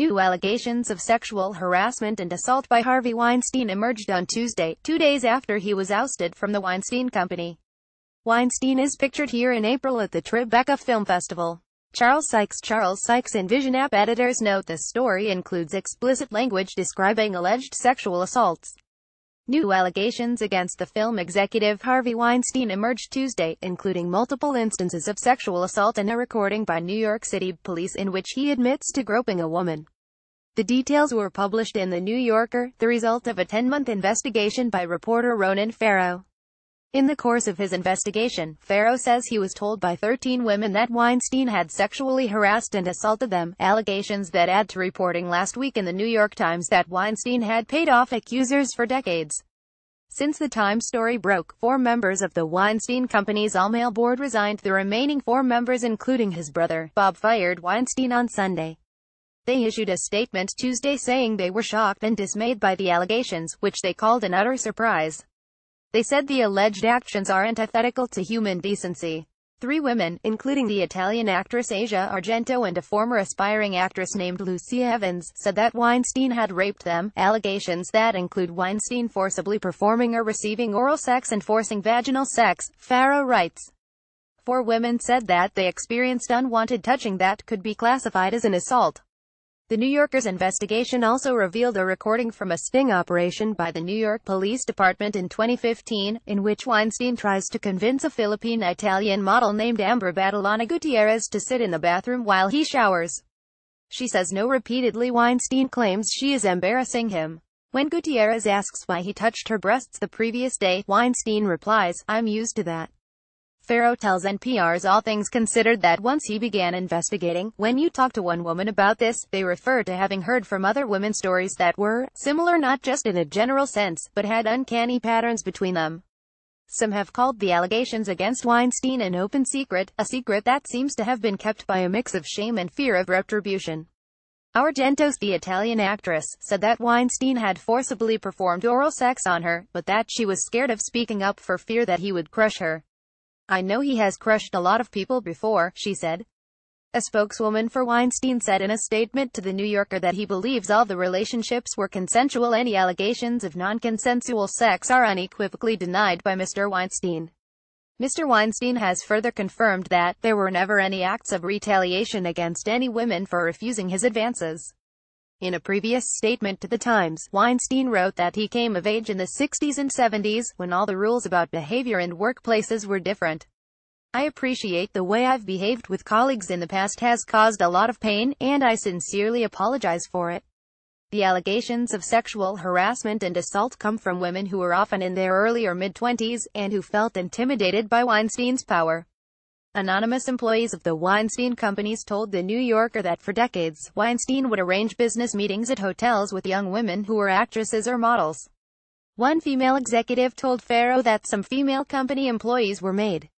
New allegations of sexual harassment and assault by Harvey Weinstein emerged on Tuesday, two days after he was ousted from the Weinstein Company. Weinstein is pictured here in April at the Tribeca Film Festival. Charles Sykes Charles Sykes and Vision app editors note this story includes explicit language describing alleged sexual assaults. New allegations against the film executive Harvey Weinstein emerged Tuesday, including multiple instances of sexual assault and a recording by New York City police in which he admits to groping a woman. The details were published in The New Yorker, the result of a 10-month investigation by reporter Ronan Farrow. In the course of his investigation, Farrow says he was told by 13 women that Weinstein had sexually harassed and assaulted them, allegations that add to reporting last week in The New York Times that Weinstein had paid off accusers for decades. Since the Times story broke, four members of the Weinstein Company's all-male board resigned the remaining four members including his brother, Bob fired Weinstein on Sunday. They issued a statement Tuesday saying they were shocked and dismayed by the allegations, which they called an utter surprise. They said the alleged actions are antithetical to human decency. Three women, including the Italian actress Asia Argento and a former aspiring actress named Lucia Evans, said that Weinstein had raped them, allegations that include Weinstein forcibly performing or receiving oral sex and forcing vaginal sex, Farrow writes. Four women said that they experienced unwanted touching that could be classified as an assault. The New Yorker's investigation also revealed a recording from a sting operation by the New York Police Department in 2015, in which Weinstein tries to convince a Philippine-Italian model named Amber Badalona Gutierrez to sit in the bathroom while he showers. She says no repeatedly Weinstein claims she is embarrassing him. When Gutierrez asks why he touched her breasts the previous day, Weinstein replies, I'm used to that. Farrow tells NPR's All Things Considered that once he began investigating, when you talk to one woman about this, they refer to having heard from other women stories that were similar not just in a general sense, but had uncanny patterns between them. Some have called the allegations against Weinstein an open secret, a secret that seems to have been kept by a mix of shame and fear of retribution. Argentos, the Italian actress, said that Weinstein had forcibly performed oral sex on her, but that she was scared of speaking up for fear that he would crush her. I know he has crushed a lot of people before, she said. A spokeswoman for Weinstein said in a statement to The New Yorker that he believes all the relationships were consensual. Any allegations of non-consensual sex are unequivocally denied by Mr. Weinstein. Mr. Weinstein has further confirmed that there were never any acts of retaliation against any women for refusing his advances. In a previous statement to The Times, Weinstein wrote that he came of age in the 60s and 70s, when all the rules about behavior in workplaces were different. I appreciate the way I've behaved with colleagues in the past has caused a lot of pain, and I sincerely apologize for it. The allegations of sexual harassment and assault come from women who were often in their early or mid-twenties, and who felt intimidated by Weinstein's power. Anonymous employees of the Weinstein companies told The New Yorker that for decades, Weinstein would arrange business meetings at hotels with young women who were actresses or models. One female executive told Faro that some female company employees were made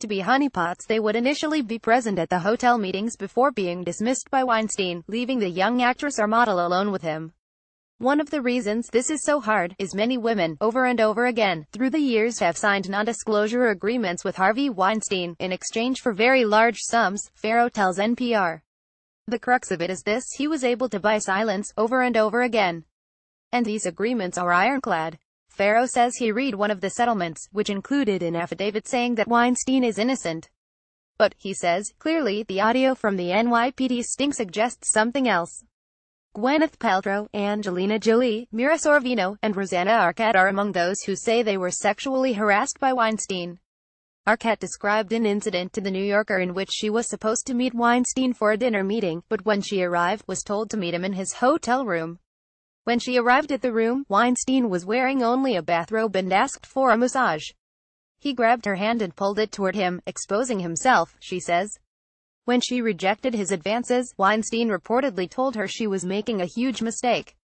to be honeypots they would initially be present at the hotel meetings before being dismissed by Weinstein, leaving the young actress or model alone with him. One of the reasons this is so hard is many women, over and over again, through the years have signed non-disclosure agreements with Harvey Weinstein, in exchange for very large sums, Farrow tells NPR. The crux of it is this, he was able to buy silence, over and over again. And these agreements are ironclad. Farrow says he read one of the settlements, which included an affidavit saying that Weinstein is innocent. But, he says, clearly, the audio from the NYPD sting suggests something else. Gwyneth Paltrow, Angelina Jolie, Mira Sorvino, and Rosanna Arquette are among those who say they were sexually harassed by Weinstein. Arquette described an incident to The New Yorker in which she was supposed to meet Weinstein for a dinner meeting, but when she arrived, was told to meet him in his hotel room. When she arrived at the room, Weinstein was wearing only a bathrobe and asked for a massage. He grabbed her hand and pulled it toward him, exposing himself, she says. When she rejected his advances, Weinstein reportedly told her she was making a huge mistake.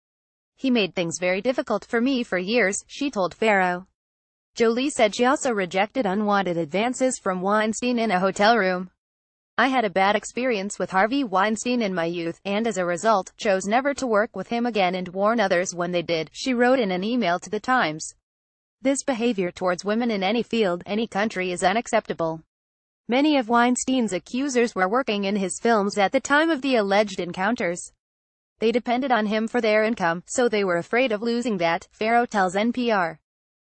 He made things very difficult for me for years, she told Farrow. Jolie said she also rejected unwanted advances from Weinstein in a hotel room. I had a bad experience with Harvey Weinstein in my youth, and as a result, chose never to work with him again and warn others when they did, she wrote in an email to The Times. This behavior towards women in any field, any country is unacceptable. Many of Weinstein's accusers were working in his films at the time of the alleged encounters. They depended on him for their income, so they were afraid of losing that, Farrow tells NPR.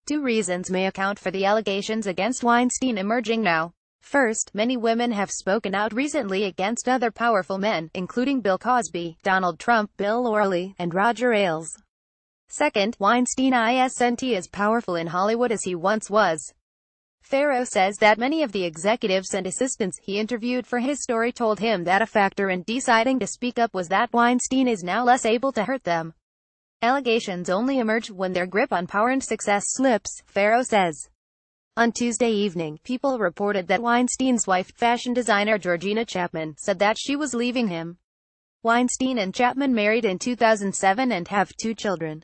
Two reasons may account for the allegations against Weinstein emerging now. First, many women have spoken out recently against other powerful men, including Bill Cosby, Donald Trump, Bill Orley, and Roger Ailes. Second, Weinstein isn't as powerful in Hollywood as he once was. Farrow says that many of the executives and assistants he interviewed for his story told him that a factor in deciding to speak up was that Weinstein is now less able to hurt them. Allegations only emerge when their grip on power and success slips, Farrow says. On Tuesday evening, people reported that Weinstein's wife, fashion designer Georgina Chapman, said that she was leaving him. Weinstein and Chapman married in 2007 and have two children.